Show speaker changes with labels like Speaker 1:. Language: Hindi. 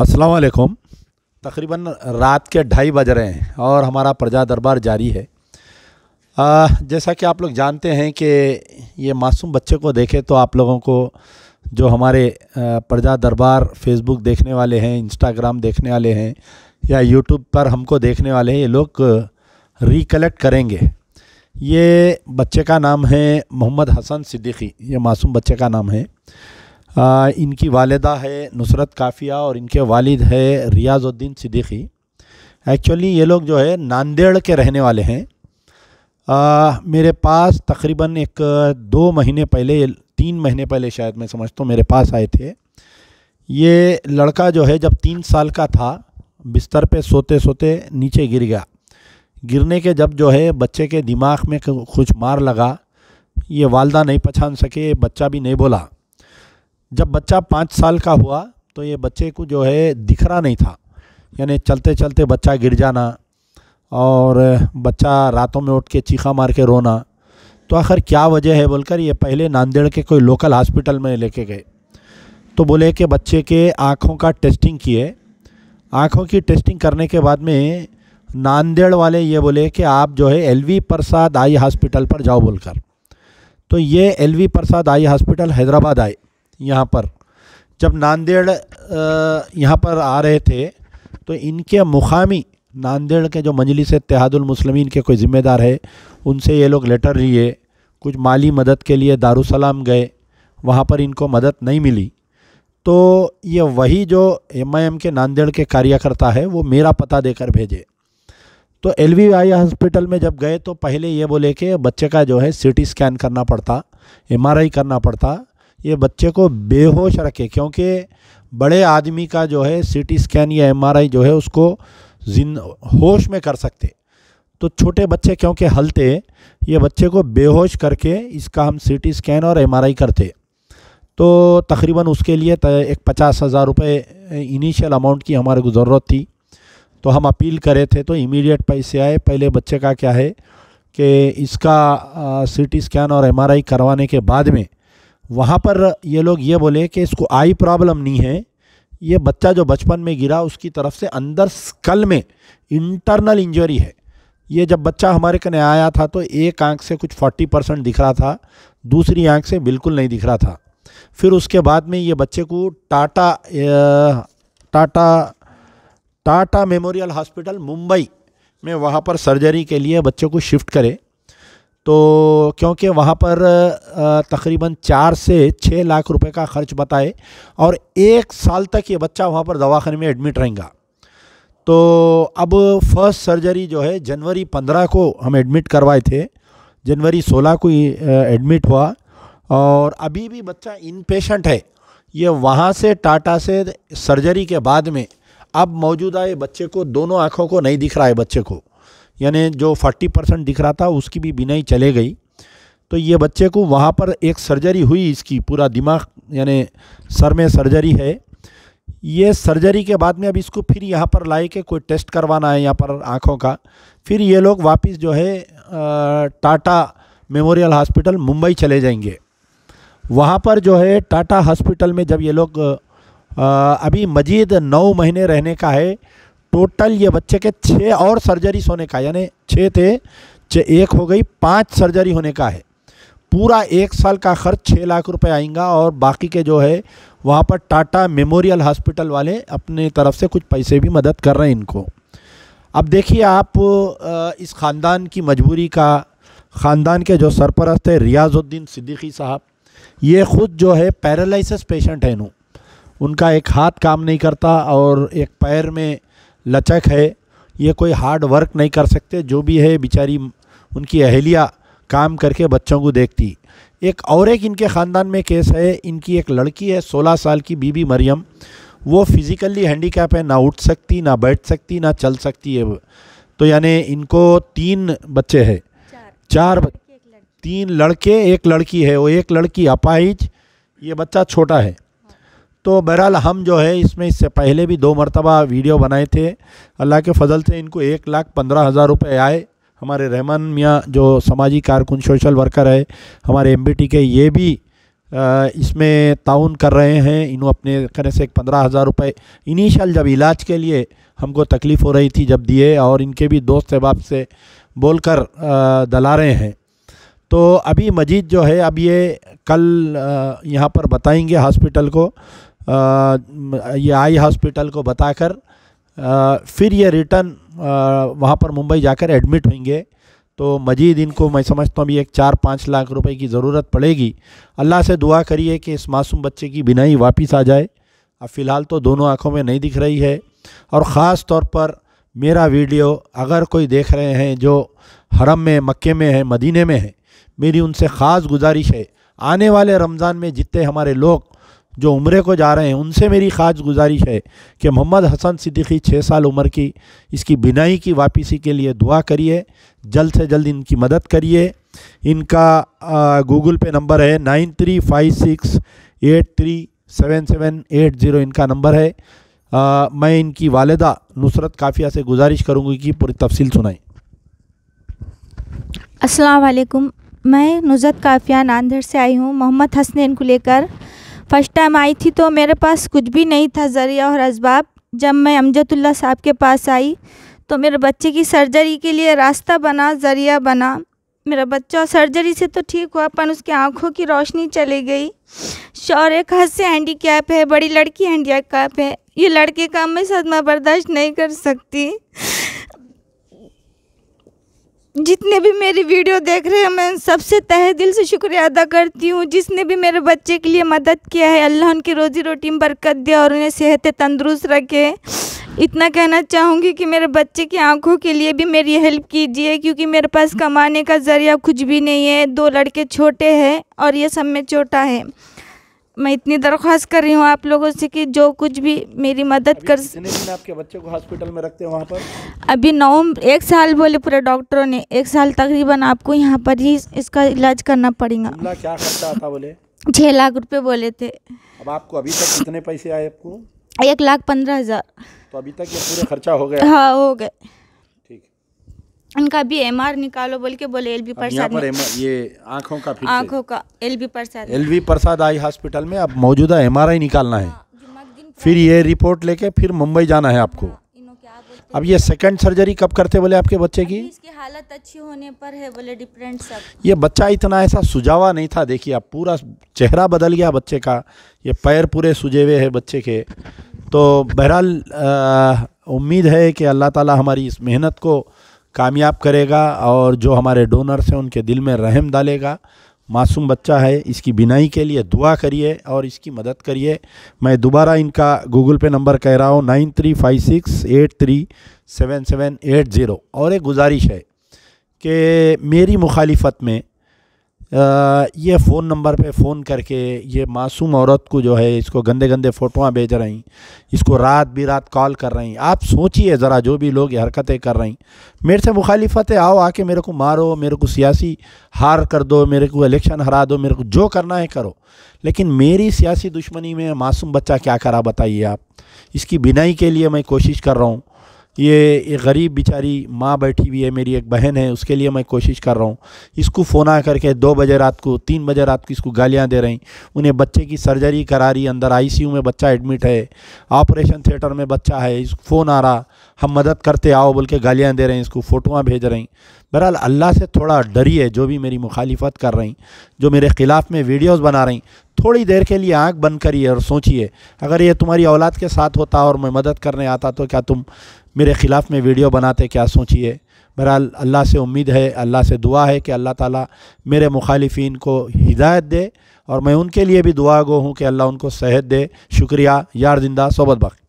Speaker 1: अस्सलाम वालेकुम तकरीबन रात के ढाई बज रहे हैं और हमारा प्रजा दरबार जारी है आ, जैसा कि आप लोग जानते हैं कि ये मासूम बच्चे को देखे तो आप लोगों को जो हमारे प्रजा दरबार फेसबुक देखने वाले हैं इंस्टाग्राम देखने वाले हैं या यूट्यूब पर हमको देखने वाले हैं ये लोग रिकलेक्ट करेंगे ये बच्चे का नाम है मोहम्मद हसन सिद्दीकी ये मासूम बच्चे का नाम है आ, इनकी वालदा है नुसरत काफ़िया और इनके वालिद है रियाज़ुद्दीन सिद्दीकी एक्चुअली ये लोग जो है नांदेड़ के रहने वाले हैं आ, मेरे पास तकरीबन एक दो महीने पहले तीन महीने पहले शायद मैं समझता हूँ मेरे पास आए थे ये लड़का जो है जब तीन साल का था बिस्तर पे सोते सोते नीचे गिर गया गिरने के जब जो है बच्चे के दिमाग में कुछ मार लगा ये वालदा नहीं पहचान सके बच्चा भी नहीं बोला जब बच्चा पाँच साल का हुआ तो ये बच्चे को जो है दिख रहा नहीं था यानी चलते चलते बच्चा गिर जाना और बच्चा रातों में उठ के चीखा मार के रोना तो आखिर क्या वजह है बोलकर ये पहले नांदेड़ के कोई लोकल हॉस्पिटल में लेके गए तो बोले कि बच्चे के आँखों का टेस्टिंग किए आँखों की टेस्टिंग करने के बाद में नांदेड़ वाले ये बोले कि आप जो है वी प्रसाद आई हॉस्पिटल पर जाओ बोलकर तो ये V Prasad eye hospital Hyderabad आए यहाँ पर जब नांदेड़ यहाँ पर आ रहे थे तो इनके मुखामी नांदेड़ के जो मजलिस इतिहादुलमसलमिन के कोई ज़िम्मेदार है उनसे ये लोग लेटर लिए कुछ माली मदद के लिए दारुसलाम गए वहाँ पर इनको मदद नहीं मिली तो ये वही जो एम आई एम के नांदेड़ के कार्यकर्ता है वो मेरा पता देकर भेजे तो एल वी आई हॉस्पिटल में जब गए तो पहले ये बोले कि बच्चे का जो है सी टी स्कैन करना पड़ता एम आर आई करना पड़ता ये बच्चे को बेहोश रखे क्योंकि बड़े आदमी का जो है सीटी स्कैन या एमआरआई जो है उसको जिन होश में कर सकते तो छोटे बच्चे क्योंकि हलते ये बच्चे को बेहोश करके इसका हम सीटी स्कैन और एमआरआई करते तो तकरीबन उसके लिए एक पचास हज़ार रुपये इनिशियल अमाउंट की हमारे को ज़रूरत थी तो हम अपील करे थे तो इमीडिएट पैसे आए पहले बच्चे का क्या है कि इसका सी स्कैन और एम करवाने के बाद में वहाँ पर ये लोग ये बोले कि इसको आई प्रॉब्लम नहीं है ये बच्चा जो बचपन में गिरा उसकी तरफ से अंदर स्कल में इंटरनल इंजरी है ये जब बच्चा हमारे कने आया था तो एक आंख से कुछ 40 परसेंट दिख रहा था दूसरी आंख से बिल्कुल नहीं दिख रहा था फिर उसके बाद में ये बच्चे को टाटा टाटा टाटा मेमोरियल हॉस्पिटल मुंबई में वहाँ पर सर्जरी के लिए बच्चे को शिफ्ट करें तो क्योंकि वहाँ पर तकरीबन चार से छः लाख रुपए का खर्च बताए और एक साल तक ये बच्चा वहाँ पर दवाखाने में एडमिट रहेगा तो अब फर्स्ट सर्जरी जो है जनवरी पंद्रह को हम एडमिट करवाए थे जनवरी सोलह को ही एडमिट हुआ और अभी भी बच्चा इन पेशेंट है ये वहाँ से टाटा से सर्जरी के बाद में अब मौजूदा ये बच्चे को दोनों आँखों को नहीं दिख रहा है बच्चे को यानी जो 40 परसेंट दिख रहा था उसकी भी बिनाई चले गई तो ये बच्चे को वहाँ पर एक सर्जरी हुई इसकी पूरा दिमाग यानी सर में सर्जरी है ये सर्जरी के बाद में अब इसको फिर यहाँ पर लाए के कोई टेस्ट करवाना है यहाँ पर आँखों का फिर ये लोग वापस जो है टाटा मेमोरियल हॉस्पिटल मुंबई चले जाएंगे वहाँ पर जो है टाटा हॉस्पिटल में जब ये लोग अभी मजीद नौ महीने रहने का है टोटल ये बच्चे के छः और सर्जरीज होने का यानी छः थे छः एक हो गई पाँच सर्जरी होने का है पूरा एक साल का खर्च छः लाख रुपए आएगा और बाकी के जो है वहाँ पर टाटा मेमोरियल हॉस्पिटल वाले अपने तरफ से कुछ पैसे भी मदद कर रहे हैं इनको अब देखिए आप इस ख़ानदान की मजबूरी का ख़ानदान के जो सरपरस्त है रियाजुद्दीन सिद्दीकी साहब ये ख़ुद जो है पैरालिसिस पेशेंट है इन्हों उनका एक हाथ काम नहीं करता और एक पैर में लचक है ये कोई हार्ड वर्क नहीं कर सकते जो भी है बेचारी उनकी अहलिया काम करके बच्चों को देखती एक और एक इनके ख़ानदान में केस है इनकी एक लड़की है 16 साल की बीबी मरियम वो फिज़िकली हैंडीकैप है ना उठ सकती ना बैठ सकती ना चल सकती है तो यानी इनको तीन बच्चे है चार, चार तीन लड़के एक लड़की है वो एक लड़की अपाहिज ये बच्चा छोटा है तो बहरहाल हम जो है इसमें इससे पहले भी दो मरतबा वीडियो बनाए थे अल्लाह के फजल से इनको एक लाख पंद्रह हज़ार रुपये आए हमारे रहमान मियाँ जो समाजी कारकुन सोशल वर्कर है हमारे एम के ये भी इसमें ताउन कर रहे हैं इन अपने कने से एक पंद्रह हज़ार रुपये इनिशियल जब इलाज के लिए हमको तकलीफ़ हो रही थी जब दिए और इनके भी दोस्त अहबाब से बोल कर दला रहे हैं तो अभी मजीद जो है अब ये कल यहाँ पर बताएंगे हॉस्पिटल को ये आई हॉस्पिटल को बताकर फिर ये रिटर्न वहाँ पर मुंबई जाकर एडमिट होंगे तो मजीद इनको मैं समझता हूँ एक चार पाँच लाख रुपए की ज़रूरत पड़ेगी अल्लाह से दुआ करिए कि इस मासूम बच्चे की बिनाई वापस आ जाए अब फ़िलहाल तो दोनों आँखों में नहीं दिख रही है और ख़ास तौर पर मेरा वीडियो अगर कोई देख रहे हैं जो हरम में मक्के में है मदीने में है मेरी उनसे ख़ास गुजारिश है आने वाले रमज़ान में जितने हमारे लोग जो उम्र को जा रहे हैं उनसे मेरी खास गुजारिश है कि मोहम्मद हसन सिद्दीकी छः साल उम्र की इसकी बिनाई की वापसी के लिए दुआ करिए जल्द से जल्द इनकी मदद करिए इनका गूगल पे नंबर है nine three five six eight three seven seven eight zero इनका नंबर है आ, मैं इनकी वालदा नुसरत काफ़िया से गुजारिश करूँगी कि पूरी तफसील सुनाएँ
Speaker 2: असलकुम मैं नुजरत काफिया नांदेड़ से आई हूँ मोहम्मद हसनैन को लेकर फ़र्स्ट टाइम आई थी तो मेरे पास कुछ भी नहीं था ज़रिया और इसबाब जब मैं अमजदुल्ला साहब के पास आई तो मेरे बच्चे की सर्जरी के लिए रास्ता बना ज़रिया बना मेरा बच्चा सर्जरी से तो ठीक हुआ पर उसकी आंखों की रोशनी चली गई शौर एक हद से कैप है बड़ी लड़की कैप है ये लड़के काम में सदमा बर्दाश्त नहीं कर सकती जितने भी मेरी वीडियो देख रहे हैं मैं सबसे तहे दिल से शुक्रिया अदा करती हूँ जिसने भी मेरे बच्चे के लिए मदद किया है अल्लाह उनकी रोज़ी रोटी में बरकत दे और उन्हें सेहत तंदुरुस्त रखे इतना कहना चाहूँगी कि मेरे बच्चे की आंखों के लिए भी मेरी हेल्प कीजिए क्योंकि मेरे पास कमाने का ज़रिया कुछ भी नहीं है दो लड़के छोटे हैं और ये सब में छोटा है मैं इतनी दरख्वास्त कर रही हूँ आप लोगों से कि जो कुछ भी मेरी मदद कर दिन
Speaker 1: आपके बच्चे को हॉस्पिटल में रखते हैं वहाँ पर
Speaker 2: अभी नौ एक साल बोले पूरे डॉक्टरों ने एक साल तकरीबन आपको यहाँ पर ही इसका इलाज करना पड़ेगा क्या
Speaker 1: खर्चा आता बोले
Speaker 2: छः लाख रुपए बोले थे
Speaker 1: अब आपको अभी तक कितने पैसे आए आपको
Speaker 2: एक लाख पंद्रह हजार
Speaker 1: तो अभी तक ये पूरा खर्चा हो गया हाँ
Speaker 2: हो गए इनका भी एमआर निकालो बोल के बोले एलबी प्रसाद पर
Speaker 1: ये आंखों का आंखों
Speaker 2: का L B Prasad
Speaker 1: L B Prasad eye hospital में अब मौजूदा एमआरआई निकालना है हाँ, फिर ये रिपोर्ट लेके फिर मुंबई जाना है आपको हाँ, अब ये सेकंड सर्जरी कब करते बोले आपके बच्चे की इसकी
Speaker 2: हालत अच्छी होने पर है बोले डिफरेंट सब
Speaker 1: ये बच्चा इतना ऐसा सुझावा नहीं था देखिए आप पूरा चेहरा बदल गया बच्चे का ये पैर पूरे सुजे हुए हैं बच्चे के तो बहरहाल उम्मीद है कि अल्लाह ताला हमारी इस मेहनत को कामयाब करेगा और जो हमारे डोनर्स हैं उनके दिल में रहम डालेगा मासूम बच्चा है इसकी बिनाई के लिए दुआ करिए और इसकी मदद करिए मैं दोबारा इनका गूगल पे नंबर कह रहा हूँ nine three five six eight three seven seven eight zero और एक गुजारिश है कि मेरी मुखालिफत में ये फ़ोन नंबर पे फ़ोन करके ये मासूम औरत को जो है इसको गंदे गंदे फ़ोटोਆਂ भेज रही इसको रात भी रात कॉल कर रही आप सोचिए ज़रा जो भी लोग ये हरकतें कर रही मेरे से मुखालिफत है आओ आके मेरे को मारो मेरे को सियासी हार कर दो मेरे को इलेक्शन हरा दो मेरे को जो करना है करो लेकिन मेरी सियासी दुश्मनी में मासूम बच्चा क्या करा बताइए आप इसकी बिनाई के लिए मैं कोशिश कर रहा हूँ ये गरीब बेचारी माँ बैठी हुई है मेरी एक बहन है उसके लिए मैं कोशिश कर रहा हूँ इसको फ़ोन आ करके दो बजे रात को तीन बजे रात को इसको गालियाँ दे रही उन्हें बच्चे की सर्जरी करा रही अंदर आईसीयू में बच्चा एडमिट है ऑपरेशन थिएटर में बच्चा है इसको फ़ोन आ रहा हम मदद करते आओ बोल के गालियाँ दे रहे हैं इसको फ़ोटोआँ भेज रही बहरहाल अल्लाह से थोड़ा डरी है जो भी मेरी मुखालिफत कर रही जो मेरे ख़िलाफ़ में वीडियोज़ बना रही थोड़ी देर के लिए आंख बंद करिए और सोचिए अगर ये तुम्हारी औलाद के साथ होता और मैं मदद करने आता तो क्या तुम मेरे ख़िलाफ़ में वीडियो बनाते क्या सोचिए बहरहाल अल्लाह से उम्मीद है अल्लाह से दुआ है कि अल्लाह ताला मेरे मुखालफन को हिदायत दे और मैं उनके लिए भी दुआ गो हूँ कि अल्लाह उनको सेहत दे शुक्रिया यार जिंदा सोबत बाकी